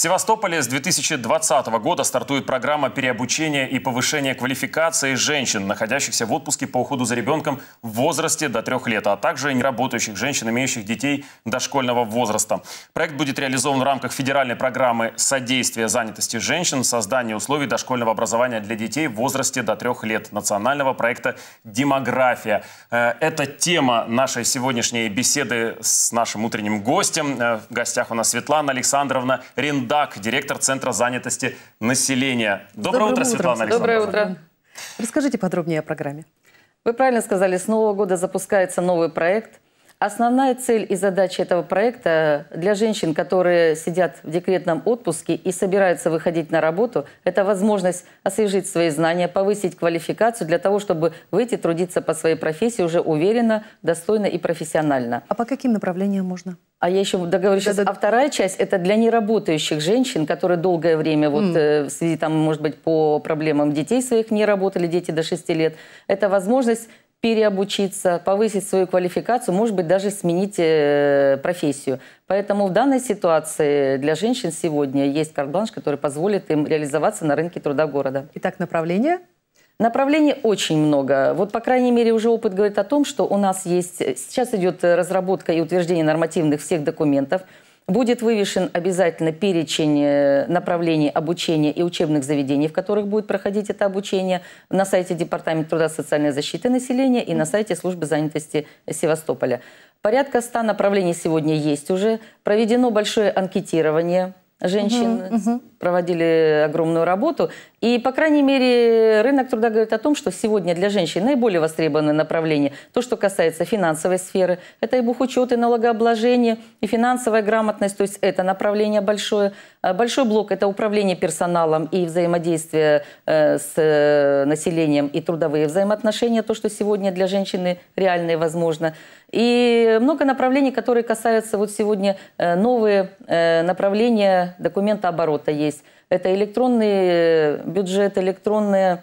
В Севастополе с 2020 года стартует программа переобучения и повышения квалификации женщин, находящихся в отпуске по уходу за ребенком в возрасте до трех лет, а также неработающих женщин, имеющих детей дошкольного возраста. Проект будет реализован в рамках федеральной программы содействия занятости женщин, создания условий дошкольного образования для детей в возрасте до трех лет» национального проекта «Демография». Э, это тема нашей сегодняшней беседы с нашим утренним гостем. Э, в гостях у нас Светлана Александровна Ренда Федак, директор Центра занятости населения. Доброе, Доброе утро, утро, Светлана Александровна. Доброе утро. Расскажите подробнее о программе. Вы правильно сказали, с Нового года запускается новый проект – Основная цель и задача этого проекта для женщин, которые сидят в декретном отпуске и собираются выходить на работу, это возможность освежить свои знания, повысить квалификацию для того, чтобы выйти трудиться по своей профессии уже уверенно, достойно и профессионально. А по каким направлениям можно? А я еще договорю сейчас. да. А вторая часть это для неработающих женщин, которые долгое время, mm. вот э, в связи там, может быть, по проблемам детей своих не работали, дети до 6 лет. Это возможность переобучиться, повысить свою квалификацию, может быть, даже сменить э, профессию. Поэтому в данной ситуации для женщин сегодня есть карт-бланш, который позволит им реализоваться на рынке труда города. Итак, направление? Направлений очень много. Вот, по крайней мере, уже опыт говорит о том, что у нас есть... Сейчас идет разработка и утверждение нормативных всех документов – Будет вывешен обязательно перечень э, направлений обучения и учебных заведений, в которых будет проходить это обучение на сайте Департамента труда, и социальной защиты населения и на сайте службы занятости Севастополя. Порядка 100 направлений сегодня есть уже. Проведено большое анкетирование женщин, угу, угу. проводили огромную работу. И, по крайней мере, рынок труда говорит о том, что сегодня для женщин наиболее востребованы направления. То, что касается финансовой сферы, это и бухучет, и налогообложение, и финансовая грамотность, то есть это направление большое. Э, большой блок – это управление персоналом и взаимодействие э, с э, населением и трудовые взаимоотношения, то, что сегодня для женщины реально и возможно. И много направлений, которые касаются вот сегодня новые направления документа оборота есть – это электронный э, бюджет, электронные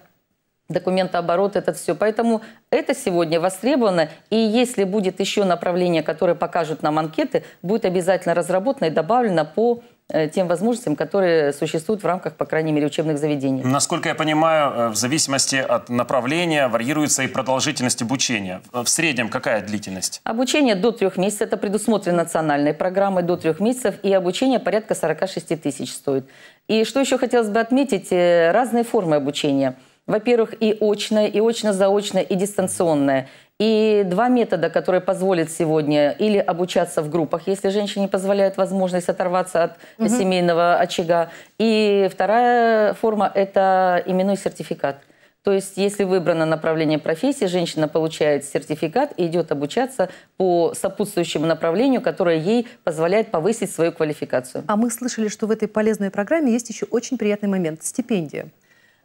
документооборот, это все. Поэтому это сегодня востребовано, и если будет еще направление, которое покажут нам анкеты, будет обязательно разработано и добавлено по Э, тем возможностям, которые существуют в рамках, по крайней мере, учебных заведений. Насколько я понимаю, э, в зависимости от направления варьируется и продолжительность обучения. Э, в среднем какая длительность? Обучение до трех месяцев, это предусмотрено национальной программой до трех месяцев, и обучение порядка 46 тысяч стоит. И что еще хотелось бы отметить, разные формы обучения. Во-первых, и очное, и очно-заочное, и дистанционное – и два метода, которые позволят сегодня или обучаться в группах, если женщине позволяет возможность оторваться от угу. семейного очага. И вторая форма – это именной сертификат. То есть, если выбрано направление профессии, женщина получает сертификат и идет обучаться по сопутствующему направлению, которое ей позволяет повысить свою квалификацию. А мы слышали, что в этой полезной программе есть еще очень приятный момент – стипендия.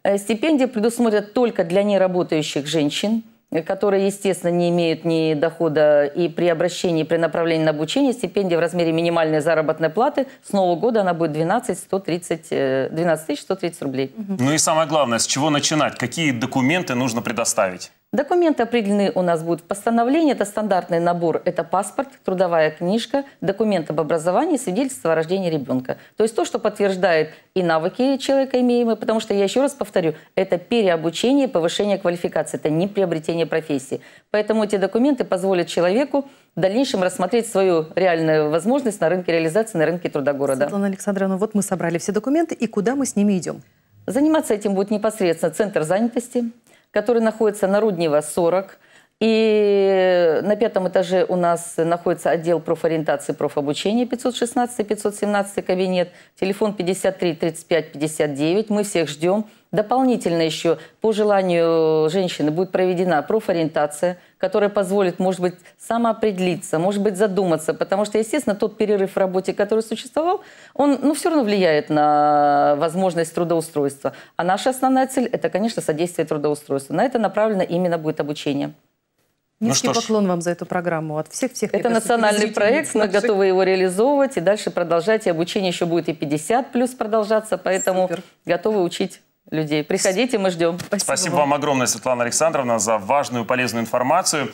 Э, стипендия предусмотрят только для неработающих женщин которые, естественно, не имеют ни дохода и при обращении, при направлении на обучение стипендия в размере минимальной заработной платы с нового года она будет 12 130, 12 130 рублей. Ну и самое главное, с чего начинать? Какие документы нужно предоставить? Документы определены у нас будут в постановлении. Это стандартный набор. Это паспорт, трудовая книжка, документ об образовании, свидетельство о рождении ребенка. То есть то, что подтверждает и навыки человека имеемые, потому что, я еще раз повторю, это переобучение, повышение квалификации, это не приобретение профессии. Поэтому эти документы позволят человеку в дальнейшем рассмотреть свою реальную возможность на рынке реализации, на рынке труда города. Светлана Александровна, вот мы собрали все документы, и куда мы с ними идем? Заниматься этим будет непосредственно Центр занятости, который находится на Руднева 40, и на пятом этаже у нас находится отдел профориентации, профобучения 516, 517 кабинет, телефон 53 35 59. Мы всех ждем. Дополнительно еще по желанию женщины будет проведена профориентация, которая позволит, может быть, самоопределиться, может быть, задуматься, потому что, естественно, тот перерыв в работе, который существовал, он ну, все равно влияет на возможность трудоустройства. А наша основная цель – это, конечно, содействие трудоустройству. На это направлено именно будет обучение. Ну Низкий ну, поклон ж. вам за эту программу от всех-всех. Это национальный проект, мы готовы его реализовывать и дальше продолжать. И обучение еще будет и 50 плюс продолжаться, поэтому Супер. готовы учить людей. Приходите, мы ждем. Спасибо, Спасибо вам огромное, Светлана Александровна, за важную полезную информацию.